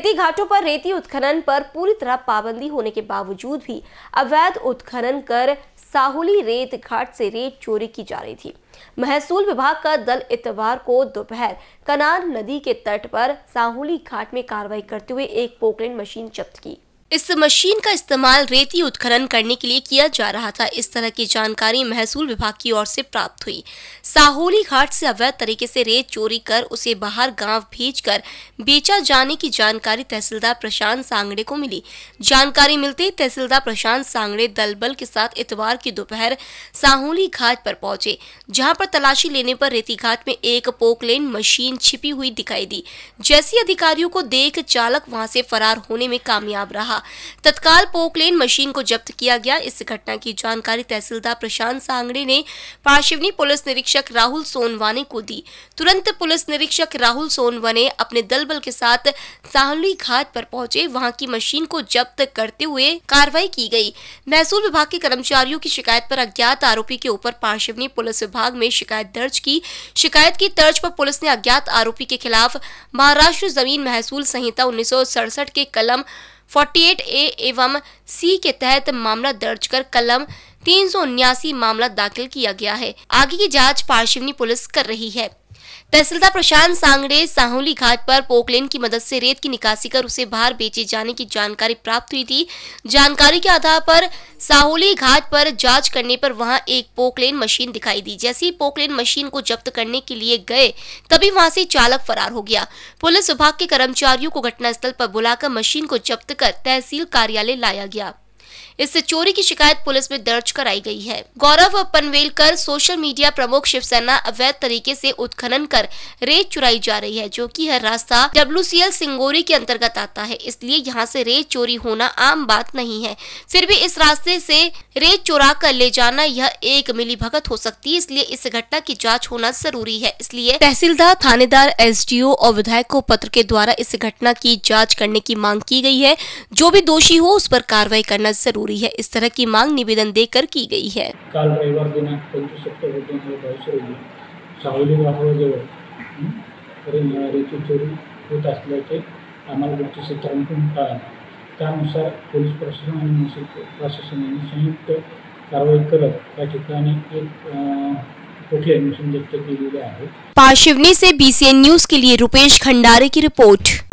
रेती घाटों पर रेती उत्खनन पर पूरी तरह पाबंदी होने के बावजूद भी अवैध उत्खनन कर साहुली रेत घाट से रेत चोरी की जा रही थी महसूल विभाग का दल इतवार को दोपहर कनार नदी के तट पर साहुली घाट में कार्रवाई करते हुए एक पोकलेन मशीन जब्त की इस मशीन का इस्तेमाल रेती उत्खनन करने के लिए किया जा रहा था इस तरह की जानकारी महसूल विभाग की ओर से प्राप्त हुई साहोली घाट से अवैध तरीके से रेत चोरी कर उसे बाहर गांव भेजकर बेचा जाने की जानकारी तहसीलदार प्रशांत सांगड़े को मिली जानकारी मिलते ही तहसीलदार प्रशांत सांगड़े दलबल के साथ इतवार की दोपहर साहोली घाट पर पहुंचे जहाँ पर तलाशी लेने पर रेती घाट में एक पोकलेन मशीन छिपी हुई दिखाई दी जैसी अधिकारियों को देख चालक वहां से फरार होने में कामयाब रहा था तत्काल पोकलेन मशीन को जब्त किया गया इस घटना की जानकारी तहसीलदार प्रशांत सांगड़े ने पार्शिवनी पुलिस निरीक्षक राहुल सोनवाने को दी तुरंत पुलिस निरीक्षक राहुल सोनवाने अपने बल के साथ साहली घाट पर पहुंचे वहां की मशीन को जब्त करते हुए कार्रवाई की गई महसूल विभाग के कर्मचारियों की शिकायत पर अज्ञात आरोपी के ऊपर पार्शिवनी पुलिस विभाग में शिकायत दर्ज की शिकायत की तर्ज पर पुलिस ने अज्ञात आरोपी के खिलाफ महाराष्ट्र जमीन महसूल संहिता उन्नीस के कलम 48 ए एवं सी के तहत मामला दर्ज कर कलम तीन मामला दाखिल किया गया है आगे की जाँच पार्शिवनी पुलिस कर रही है तहसीलदार प्रशांत सांगड़े साहुली घाट पर पोकलेन की मदद से रेत की निकासी कर उसे बाहर बेचे जाने की जानकारी प्राप्त हुई थी जानकारी के आधार पर साहुली घाट पर जांच करने पर वहां एक पोकलेन मशीन दिखाई दी जैसे ही पोकलेन मशीन को जब्त करने के लिए गए तभी वहां से चालक फरार हो गया पुलिस विभाग के कर्मचारियों को घटनास्थल पर बुलाकर मशीन को जब्त कर तहसील कार्यालय लाया गया इससे चोरी की शिकायत पुलिस में दर्ज कराई गई है गौरव पनवेलकर सोशल मीडिया प्रमुख शिवसेना अवैध तरीके से उत्खनन कर रेत चुराई जा रही है जो की यह रास्ता डब्ल्यू सिंगोरी के अंतर्गत आता है इसलिए यहाँ से रेत चोरी होना आम बात नहीं है फिर भी इस रास्ते से रेत चुरा कर ले जाना यह एक मिली भगत हो सकती है इसलिए इस घटना की जाँच होना जरूरी है इसलिए तहसीलदार थानेदार एस और विधायक को पत्र के द्वारा इस घटना की जांच करने की मांग की गई है जो भी दोषी हो उस पर कार्रवाई करना जरूरी है इस तरह की मांग निवेदन देकर की गई है काल रविवार त्यानुसार हम्म, पोलीस प्रशासन आणि संयुक्त कारवाई करत त्या ठिकाणी एक से बीसीएन न्यूज के लिए रुपेश खंडारे की रिपोर्ट